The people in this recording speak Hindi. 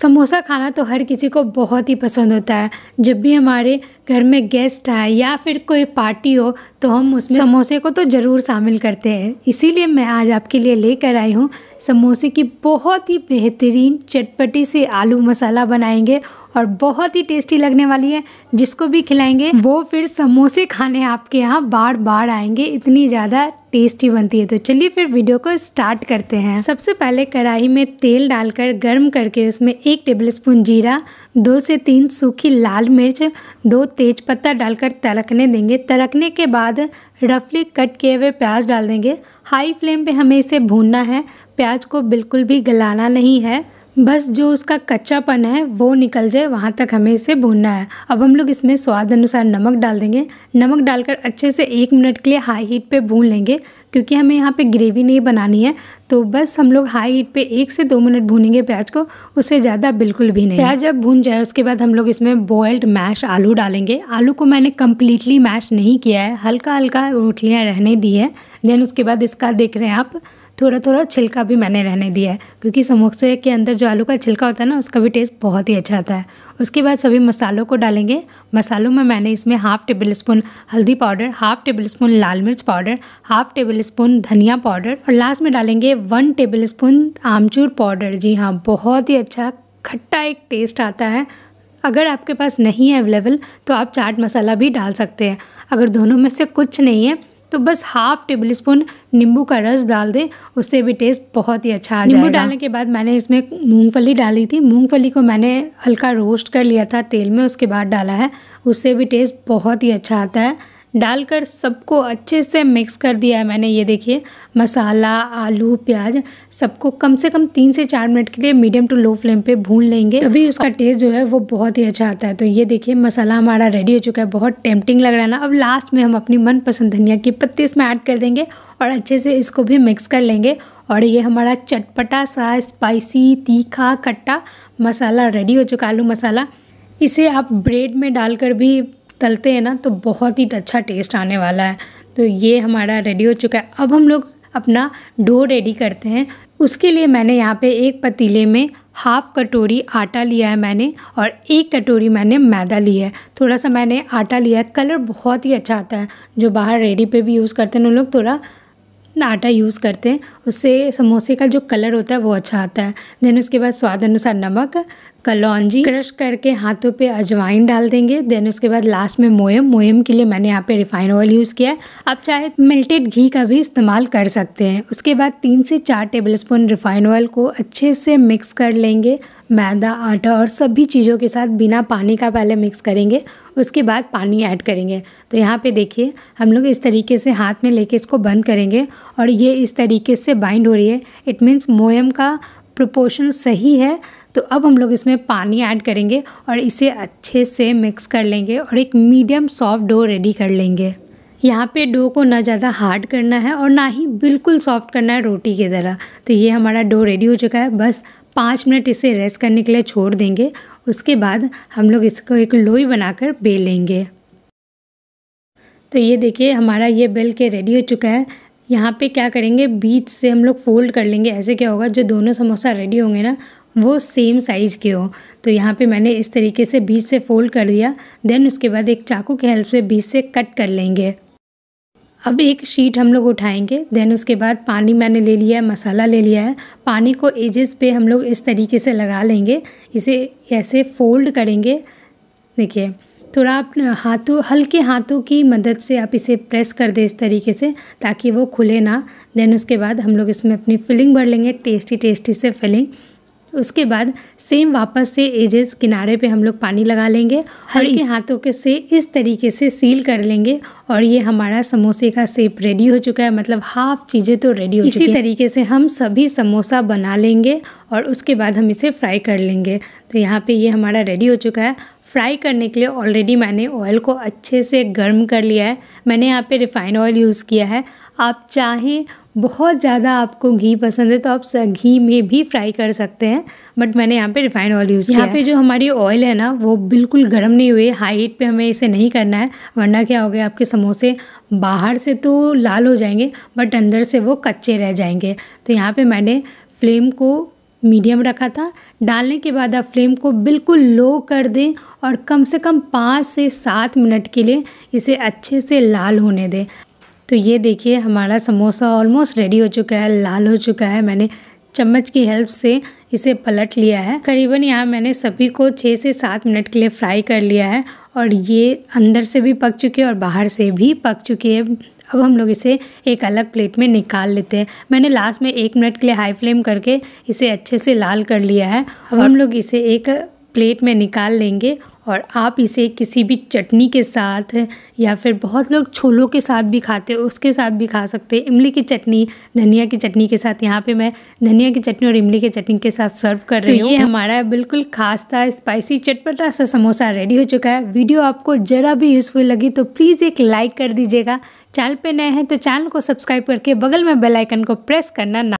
समोसा खाना तो हर किसी को बहुत ही पसंद होता है जब भी हमारे घर में गेस्ट आए या फिर कोई पार्टी हो तो हम उसमें समोसे को तो ज़रूर शामिल करते हैं इसीलिए मैं आज आपके लिए लेकर आई हूँ समोसे की बहुत ही बेहतरीन चटपटी से आलू मसाला बनाएंगे और बहुत ही टेस्टी लगने वाली है जिसको भी खिलाएंगे वो फिर समोसे खाने आपके यहाँ बार बार आएंगे इतनी ज़्यादा टेस्टी बनती है तो चलिए फिर वीडियो को स्टार्ट करते हैं सबसे पहले कढ़ाई में तेल डालकर गर्म करके उसमें एक टेबल स्पून जीरा दो से तीन सूखी लाल मिर्च दो तेज पत्ता डालकर तड़कने देंगे तड़कने के बाद रफली कट किए हुए प्याज डाल देंगे हाई फ्लेम पे हमें इसे भूनना है प्याज को बिल्कुल भी गलाना नहीं है बस जो उसका कच्चापन है वो निकल जाए वहाँ तक हमें इसे भूनना है अब हम लोग इसमें स्वाद अनुसार नमक डाल देंगे नमक डालकर अच्छे से एक मिनट के लिए हाई हीट पे भून लेंगे क्योंकि हमें यहाँ पे ग्रेवी नहीं बनानी है तो बस हम लोग हाई हीट पे एक से दो मिनट भूनेंगे प्याज को उससे ज़्यादा बिल्कुल भी नहीं प्याज जब भून जाए उसके बाद हम लोग इसमें बॉयल्ड मैश आलू डालेंगे आलू को मैंने कम्प्लीटली मैश नहीं किया है हल्का हल्का रोटलियाँ रहने दी है देन उसके बाद इसका देख रहे हैं आप थोड़ा थोड़ा छिलका भी मैंने रहने दिया है क्योंकि समोसे के अंदर जो आलू का छिलका होता है ना उसका भी टेस्ट बहुत ही अच्छा आता है उसके बाद सभी मसालों को डालेंगे मसालों में मैंने इसमें हाफ़ टेबल स्पून हल्दी पाउडर हाफ़ टेबल स्पून लाल मिर्च पाउडर हाफ़ टेबल स्पून धनिया पाउडर और लास्ट में डालेंगे वन टेबल स्पून आमचूर पाउडर जी हाँ बहुत ही अच्छा खट्टा एक टेस्ट आता है अगर आपके पास नहीं है अवेलेबल तो आप चाट मसाला भी डाल सकते हैं अगर दोनों में से कुछ नहीं है तो बस हाफ टेबल स्पून नींबू का रस डाल दें उससे भी टेस्ट बहुत ही अच्छा आ जाएगा नींबू डालने के बाद मैंने इसमें मूंगफली डाली थी मूंगफली को मैंने हल्का रोस्ट कर लिया था तेल में उसके बाद डाला है उससे भी टेस्ट बहुत ही अच्छा आता है डालकर सबको अच्छे से मिक्स कर दिया है मैंने ये देखिए मसाला आलू प्याज सबको कम से कम तीन से चार मिनट के लिए मीडियम टू लो फ्लेम पे भून लेंगे तभी उसका टेस्ट जो है वो बहुत ही अच्छा आता है तो ये देखिए मसाला हमारा रेडी हो चुका है बहुत टेम्पटिंग लग रहा है ना अब लास्ट में हम अपनी मनपसंद धनिया की पत्ती इसमें ऐड कर देंगे और अच्छे से इसको भी मिक्स कर लेंगे और ये हमारा चटपटा सा स्पाइसी तीखा खट्टा मसाला रेडी हो चुका आलू मसाला इसे आप ब्रेड में डालकर भी तलते हैं ना तो बहुत ही अच्छा टेस्ट आने वाला है तो ये हमारा रेडी हो चुका है अब हम लोग अपना डो रेडी करते हैं उसके लिए मैंने यहाँ पे एक पतीले में हाफ़ कटोरी आटा लिया है मैंने और एक कटोरी मैंने मैदा लिया है थोड़ा सा मैंने आटा लिया है कलर बहुत ही अच्छा आता है जो बाहर रेडी पे भी यूज़ करते हैं उन लोग थोड़ा आटा यूज़ करते हैं उससे समोसे का जो कलर होता है वो अच्छा आता है देन उसके बाद स्वाद अनुसार नमक कलौंजी क्रश करके हाथों पे अजवाइन डाल देंगे देन उसके बाद लास्ट में मोयम मोयम के लिए मैंने यहाँ पे रिफाइन ऑयल यूज़ किया है आप चाहे मेल्टेड तो घी का भी इस्तेमाल कर सकते हैं उसके बाद तीन से चार टेबल स्पून रिफाइन ऑयल को अच्छे से मिक्स कर लेंगे मैदा आटा और सभी चीज़ों के साथ बिना पानी का पहले मिक्स करेंगे उसके बाद पानी ऐड करेंगे तो यहाँ पे देखिए हम लोग इस तरीके से हाथ में लेके इसको बंद करेंगे और ये इस तरीके से बाइंड हो रही है इट मीन्स मोयम का प्रोपोर्शन सही है तो अब हम लोग इसमें पानी ऐड करेंगे और इसे अच्छे से मिक्स कर लेंगे और एक मीडियम सॉफ्ट डो रेडी कर लेंगे यहाँ पे डो को ना ज़्यादा हार्ड करना है और ना ही बिल्कुल सॉफ्ट करना है रोटी की तरह तो ये हमारा डो रेडी हो चुका है बस पाँच मिनट इसे रेस्ट करने के लिए छोड़ देंगे उसके बाद हम लोग इसको एक लोई बनाकर बेल लेंगे तो ये देखिए हमारा ये बेल के रेडी हो चुका है यहाँ पे क्या करेंगे बीच से हम लोग फोल्ड कर लेंगे ऐसे क्या होगा जो दोनों समोसा रेडी होंगे ना वो सेम साइज़ के हो तो यहाँ पे मैंने इस तरीके से बीच से फ़ोल्ड कर दिया देन उसके बाद एक चाकू के हेल्प से बीच से कट कर लेंगे अब एक शीट हम लोग उठाएंगे देन उसके बाद पानी मैंने ले लिया है मसाला ले लिया है पानी को एजेस पे हम लोग इस तरीके से लगा लेंगे इसे ऐसे फोल्ड करेंगे देखिए थोड़ा आप हाथों हल्के हाथों की मदद से आप इसे प्रेस कर दें इस तरीके से ताकि वो खुले ना देन उसके बाद हम लोग इसमें अपनी फिलिंग भर लेंगे टेस्टी टेस्टी से फिलिंग उसके बाद सेम वापस से एजेस किनारे पे हम लोग पानी लगा लेंगे हल्के हाथों के से इस तरीके से सील कर लेंगे और ये हमारा समोसे का सेप रेडी हो चुका है मतलब हाफ चीज़ें तो रेडी हो इसी तरीके से हम सभी समोसा बना लेंगे और उसके बाद हम इसे फ्राई कर लेंगे तो यहाँ पे ये हमारा रेडी हो चुका है फ्राई करने के लिए ऑलरेडी मैंने ऑयल को अच्छे से गर्म कर लिया है मैंने यहाँ पे रिफ़ाइन ऑयल यूज़ किया है आप चाहें बहुत ज़्यादा आपको घी पसंद है तो आप घी में भी फ्राई कर सकते हैं बट मैंने यहाँ पे रिफ़ाइन ऑयल यूज़ किया यहाँ पे जो हमारी ऑयल है ना वो बिल्कुल गर्म नहीं हुई हाई हीट पे हमें इसे नहीं करना है वरना क्या हो गया आपके समोसे बाहर से तो लाल हो जाएंगे बट अंदर से वो कच्चे रह जाएंगे तो यहाँ पर मैंने फ्लेम को मीडियम रखा था डालने के बाद आप फ्लेम को बिल्कुल लो कर दें और कम से कम पाँच से सात मिनट के लिए इसे अच्छे से लाल होने दें तो ये देखिए हमारा समोसा ऑलमोस्ट रेडी हो चुका है लाल हो चुका है मैंने चम्मच की हेल्प से इसे पलट लिया है करीबन यहाँ मैंने सभी को छः से सात मिनट के लिए फ्राई कर लिया है और ये अंदर से भी पक चुके हैं और बाहर से भी पक चुके हैं अब हम लोग इसे एक अलग प्लेट में निकाल लेते हैं मैंने लास्ट में एक मिनट के लिए हाई फ्लेम करके इसे अच्छे से लाल कर लिया है अब हम लोग इसे एक प्लेट में निकाल लेंगे और आप इसे किसी भी चटनी के साथ या फिर बहुत लोग छोलों के साथ भी खाते उसके साथ भी खा सकते हैं इमली की चटनी धनिया की चटनी के साथ यहाँ पे मैं धनिया की चटनी और इमली की चटनी के साथ सर्व कर तो रही हूँ तो ये हमारा बिल्कुल खास था स्पाइसी चटपटा सा समोसा रेडी हो चुका है वीडियो आपको ज़रा भी यूज़फुल लगी तो प्लीज़ एक लाइक कर दीजिएगा चैनल पर नए हैं तो चैनल को सब्सक्राइब करके बगल में बेलाइकन को प्रेस करना ना